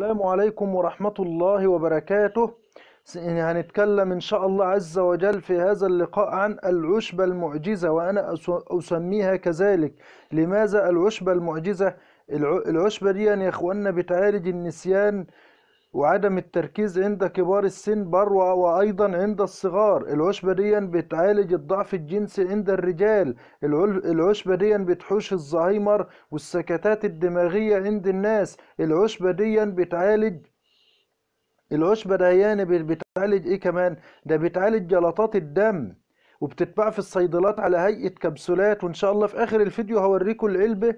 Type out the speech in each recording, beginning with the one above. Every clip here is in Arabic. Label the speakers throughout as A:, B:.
A: السلام عليكم ورحمة الله وبركاته هنتكلم إن شاء الله عز وجل في هذا اللقاء عن العشبة المعجزة وأنا أسميها كذلك لماذا العشبة المعجزة؟ العشبة دي يا إخواننا بتعالج النسيان وعدم التركيز عند كبار السن بروة وأيضا عند الصغار العشبة دي بتعالج الضعف الجنسي عند الرجال العشبة دي بتحوش الزهايمر والسكتات الدماغية عند الناس العشبة دي بتعالج العشبة ديان بتعالج ايه كمان ده بتعالج جلطات الدم وبتتباع في الصيدلات على هيئة كبسولات وان شاء الله في اخر الفيديو هوريكم العلبة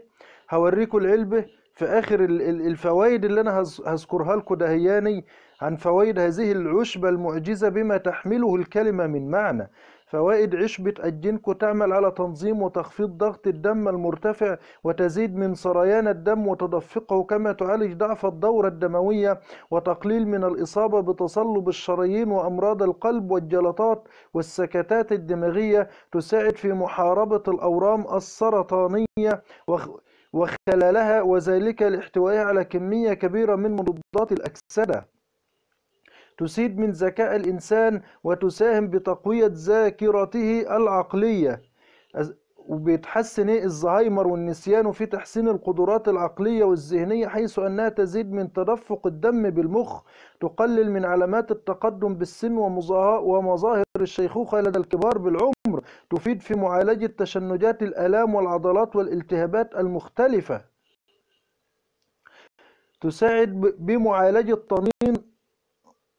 A: هوريكم العلبة في آخر الفوائد اللي أنا هذكرها لكم دهياني يعني عن فوائد هذه العشبة المعجزة بما تحمله الكلمة من معنى فوائد عشبة الجنكو تعمل على تنظيم وتخفيض ضغط الدم المرتفع وتزيد من سريان الدم وتدفقه كما تعالج ضعف الدورة الدموية وتقليل من الإصابة بتصلب الشرايين وأمراض القلب والجلطات والسكتات الدماغية تساعد في محاربة الأورام السرطانية وخلالها وذلك لاحتوائها على كمية كبيرة من مضادات الأكسدة تسيد من ذكاء الإنسان وتساهم بتقوية ذاكرته العقلية وبيتحسن ايه الزهايمر والنسيان وفي تحسين القدرات العقلية والذهنية حيث أنها تزيد من تدفق الدم بالمخ تقلل من علامات التقدم بالسن ومظاهر الشيخوخة لدى الكبار بالعمر تفيد في معالجة تشنجات الآلام والعضلات والالتهابات المختلفة تساعد بمعالجة طنين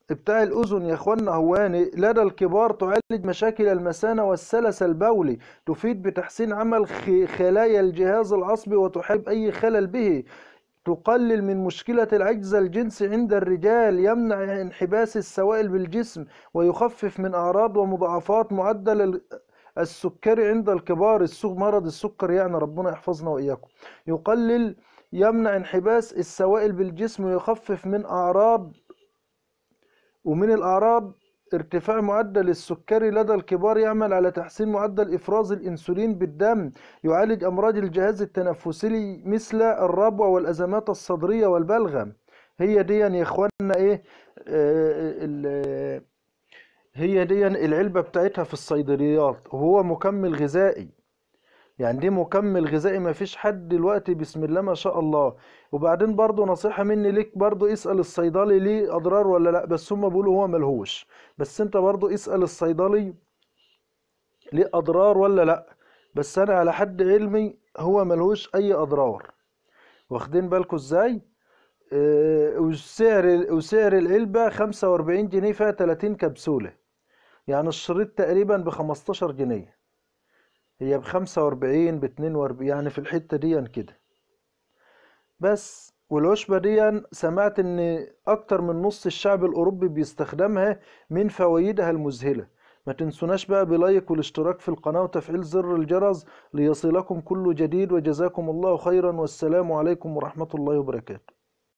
A: بتاع الأذن يا إخوانا هواني لدى الكبار تعالج مشاكل المثانة والسلس البولي تفيد بتحسين عمل خلايا الجهاز العصبي وتحارب أي خلل به تقلل من مشكلة العجز الجنسي عند الرجال يمنع انحباس السوائل بالجسم ويخفف من أعراض ومضاعفات معدل السكري عند الكبار السوق مرض السكر يعني ربنا يحفظنا وإياكم يقلل يمنع انحباس السوائل بالجسم ويخفف من أعراض ومن الأعراض ارتفاع معدل السكري لدى الكبار يعمل على تحسين معدل إفراز الإنسولين بالدم يعالج أمراض الجهاز التنفسي مثل الربو والأزمات الصدرية والبلغم هي دي يعني يا إخواننا إيه, إيه, إيه هي دي العلبة بتاعتها في الصيدليات وهو مكمل غذائي يعني دي مكمل غذائي ما فيش حد دلوقتي بسم الله ما شاء الله وبعدين برضو نصيحة مني ليك برضو اسأل الصيدلي ليه أضرار ولا لأ بس هما بيقولوا هو ملهوش بس انت برضو اسأل الصيدلي ليه أضرار ولا لأ بس أنا على حد علمي هو ملهوش أي أضرار واخدين بالكوا ازاي اه وسعر وسعر العلبة وأربعين جنيه فيها تلاتين كبسولة يعني الشريط تقريبا ب 15 جنيه هي ب 45 ب 42 يعني في الحتة دي كده بس والعشبة دي سمعت ان اكتر من نص الشعب الاوروبي بيستخدمها من فوائدها المذهلة ما تنسوناش بقى بلايك والاشتراك في القناة وتفعيل زر الجرس ليصلكم كل جديد وجزاكم الله خيرا والسلام عليكم ورحمة الله وبركاته